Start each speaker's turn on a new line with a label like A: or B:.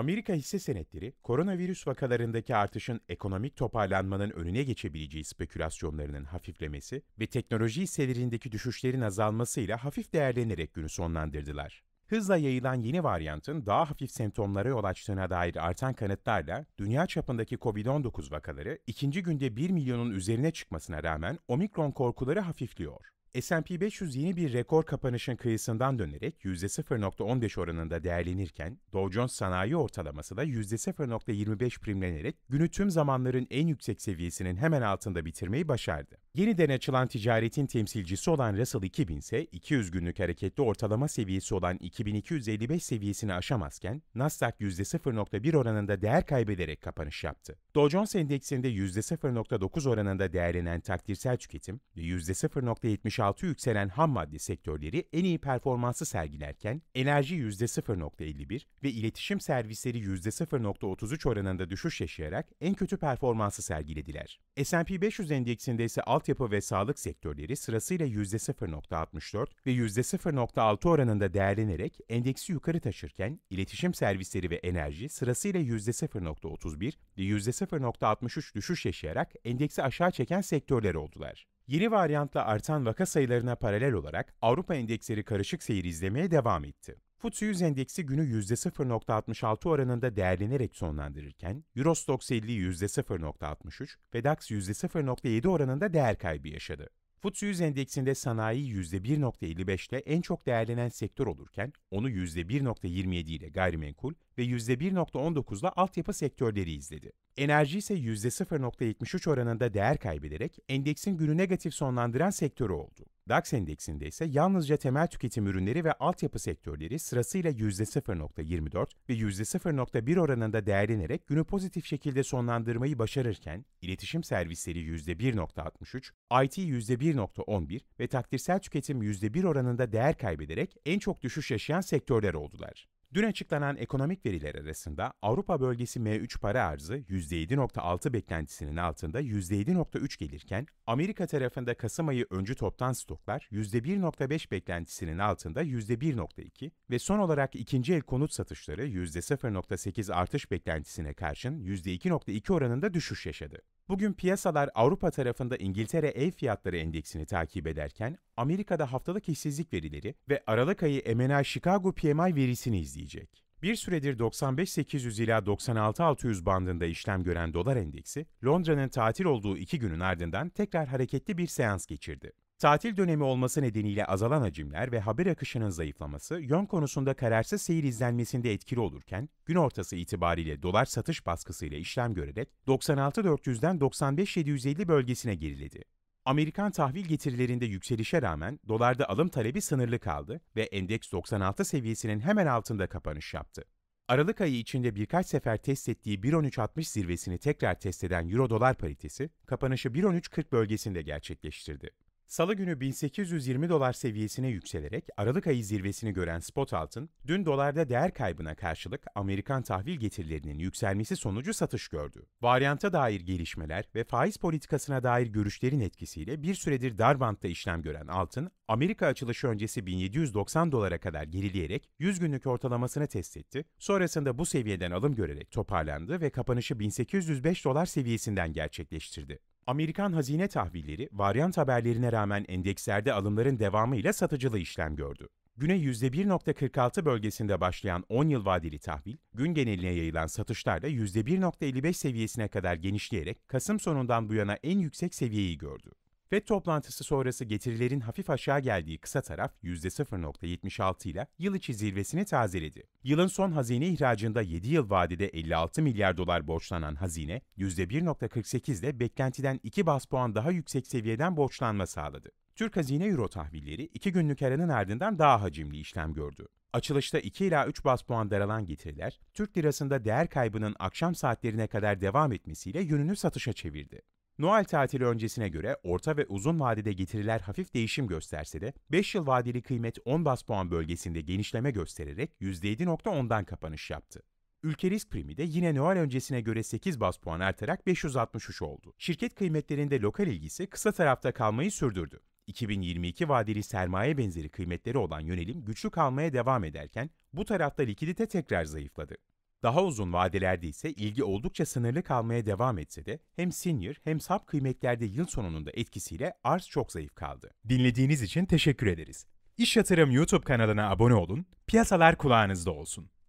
A: Amerika hisse senetleri, koronavirüs vakalarındaki artışın ekonomik toparlanmanın önüne geçebileceği spekülasyonlarının hafiflemesi ve teknoloji hisselerindeki düşüşlerin azalmasıyla hafif değerlenerek günü sonlandırdılar. Hızla yayılan yeni varyantın daha hafif semptomlara yol açtığına dair artan kanıtlarla dünya çapındaki COVID-19 vakaları ikinci günde 1 milyonun üzerine çıkmasına rağmen omikron korkuları hafifliyor. S&P 500 yeni bir rekor kapanışın kıyısından dönerek %0.15 oranında değerlenirken, Dow Jones sanayi ortalaması da %0.25 primlenerek günü tüm zamanların en yüksek seviyesinin hemen altında bitirmeyi başardı. Yeniden açılan ticaretin temsilcisi olan Russell 2000 ise 200 günlük hareketli ortalama seviyesi olan 2255 seviyesini aşamazken, Nasdaq %0.1 oranında değer kaybederek kapanış yaptı. Dow Jones endeksinde %0.9 oranında değerlenen takdirsel tüketim ve %0.76 inşaatı yükselen ham madde sektörleri en iyi performansı sergilerken enerji %0.51 ve iletişim servisleri %0.33 oranında düşüş yaşayarak en kötü performansı sergilediler. S&P 500 endeksinde ise altyapı ve sağlık sektörleri sırasıyla %0.64 ve %0.6 oranında değerlenerek endeksi yukarı taşırken iletişim servisleri ve enerji sırasıyla %0.31 ve %0.63 düşüş yaşayarak endeksi aşağı çeken sektörler oldular. Yeni varyantla artan vaka sayılarına paralel olarak Avrupa endeksleri karışık seyir izlemeye devam etti. FTSE 100 endeksi günü %0.66 oranında değerlenerek sonlandırırken, Eurostoxx 50 %0.63 ve DAX %0.7 oranında değer kaybı yaşadı. FTSE 100 endeksinde sanayi %1.55 ile en çok değerlenen sektör olurken onu %1.27 ile gayrimenkul ve %1.19 ile altyapı sektörleri izledi. Enerji ise %0.73 oranında değer kaybederek endeksin günü negatif sonlandıran sektörü oldu. DAX endeksinde ise yalnızca temel tüketim ürünleri ve altyapı sektörleri sırasıyla %0.24 ve %0.1 oranında değerlenerek günü pozitif şekilde sonlandırmayı başarırken, iletişim servisleri %1.63, IT %1.11 ve takdirsel tüketim %1 oranında değer kaybederek en çok düşüş yaşayan sektörler oldular. Dün açıklanan ekonomik veriler arasında Avrupa bölgesi M3 para arzı %7.6 beklentisinin altında %7.3 gelirken, Amerika tarafında Kasım ayı öncü toptan stoklar %1.5 beklentisinin altında %1.2 ve son olarak ikinci el konut satışları %0.8 artış beklentisine karşın %2.2 oranında düşüş yaşadı. Bugün piyasalar Avrupa tarafında İngiltere ev fiyatları endeksini takip ederken Amerika'da haftalık işsizlik verileri ve Aralık ayı MNI Chicago PMI verisini izleyecek. Bir süredir 95.800 ila 96.600 bandında işlem gören dolar endeksi, Londra'nın tatil olduğu iki günün ardından tekrar hareketli bir seans geçirdi. Tatil dönemi olması nedeniyle azalan hacimler ve haber akışının zayıflaması yön konusunda kararsız seyir izlenmesinde etkili olurken, gün ortası itibariyle dolar satış baskısıyla işlem görerek 96.400'den 95.750 bölgesine geriledi. Amerikan tahvil getirilerinde yükselişe rağmen dolarda alım talebi sınırlı kaldı ve endeks 96 seviyesinin hemen altında kapanış yaptı. Aralık ayı içinde birkaç sefer test ettiği 1.13.60 zirvesini tekrar test eden Euro-Dolar paritesi, kapanışı 1.13.40 bölgesinde gerçekleştirdi. Salı günü 1820 dolar seviyesine yükselerek Aralık ayı zirvesini gören spot altın, dün dolarda değer kaybına karşılık Amerikan tahvil getirilerinin yükselmesi sonucu satış gördü. Varyanta dair gelişmeler ve faiz politikasına dair görüşlerin etkisiyle bir süredir dar bantta işlem gören altın, Amerika açılışı öncesi 1790 dolara kadar gerileyerek 100 günlük ortalamasını test etti. Sonrasında bu seviyeden alım görerek toparlandı ve kapanışı 1805 dolar seviyesinden gerçekleştirdi. Amerikan hazine tahvilleri varyant haberlerine rağmen endekslerde alımların devamıyla satıcılı işlem gördü. Güne %1.46 bölgesinde başlayan 10 yıl vadeli tahvil, gün geneline yayılan satışlarla %1.55 seviyesine kadar genişleyerek Kasım sonundan bu yana en yüksek seviyeyi gördü. FED toplantısı sonrası getirilerin hafif aşağı geldiği kısa taraf %0.76 ile yıl içi zirvesini tazeledi. Yılın son hazine ihracında 7 yıl vadede 56 milyar dolar borçlanan hazine, %1.48 ile beklentiden 2 bas puan daha yüksek seviyeden borçlanma sağladı. Türk hazine euro tahvilleri 2 günlük aranın ardından daha hacimli işlem gördü. Açılışta 2 ila 3 bas puan daralan getiriler, Türk lirasında değer kaybının akşam saatlerine kadar devam etmesiyle yönünü satışa çevirdi. Noel tatili öncesine göre orta ve uzun vadede getiriler hafif değişim gösterse de 5 yıl vadeli kıymet 10 bas puan bölgesinde genişleme göstererek %7.10'dan kapanış yaptı. Ülke risk primi de yine Noel öncesine göre 8 bas puan artarak 563 oldu. Şirket kıymetlerinde lokal ilgisi kısa tarafta kalmayı sürdürdü. 2022 vadeli sermaye benzeri kıymetleri olan yönelim güçlü kalmaya devam ederken bu tarafta likidite tekrar zayıfladı. Daha uzun vadelerde ise ilgi oldukça sınırlı kalmaya devam etse de hem senior hem sap kıymetlerde yıl sonunda etkisiyle arz çok zayıf kaldı. Dinlediğiniz için teşekkür ederiz. İş Yatırım YouTube kanalına abone olun, piyasalar kulağınızda olsun.